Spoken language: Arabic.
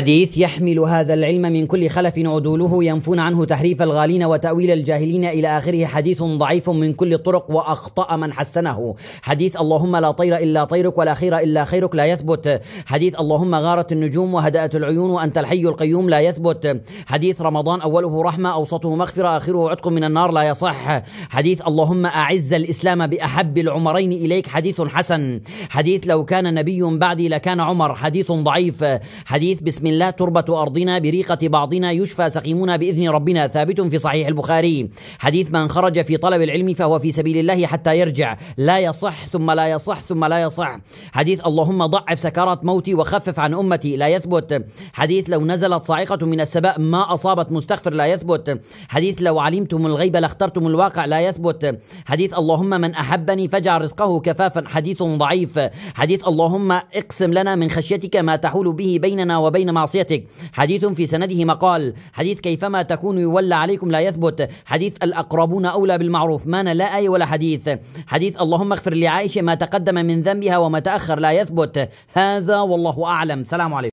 حديث يحمل هذا العلم من كل خلف عدوله ينفون عنه تحريف الغالين وتأويل الجاهلين إلى آخره حديث ضعيف من كل الطرق وأخطأ من حسنه حديث اللهم لا طير إلا طيرك ولا خير إلا خيرك لا يثبت حديث اللهم غارت النجوم وهدأت العيون وأنت الحي القيوم لا يثبت حديث رمضان أوله رحمة أوسطه مغفرة آخره عتق من النار لا يصح حديث اللهم أعز الإسلام بأحب العمرين إليك حديث حسن حديث لو كان نبي بعدي لكان عمر حديث ضعيف حديث بسم بسم الله تربة أرضنا بريقة بعضنا يشفى سقيمنا بإذن ربنا ثابت في صحيح البخاري حديث من خرج في طلب العلم فهو في سبيل الله حتى يرجع لا يصح ثم لا يصح ثم لا يصح حديث اللهم ضعف سكرات موتي وخفف عن أمتي لا يثبت حديث لو نزلت صاعقة من السباء ما أصابت مستغفر لا يثبت حديث لو علمتم الغيب لاخترتم الواقع لا يثبت حديث اللهم من أحبني فاجعل رزقه كفافا حديث ضعيف حديث اللهم اقسم لنا من خشيتك ما تحول به بيننا وبين معصيتك حديث في سنده مقال حديث كيفما تكون يولى عليكم لا يثبت حديث الأقربون أولى بالمعروف ما لا آية ولا حديث حديث اللهم اغفر لعائشة ما تقدم من ذنبها وما تأخر لا يثبت هذا والله أعلم سلام عليكم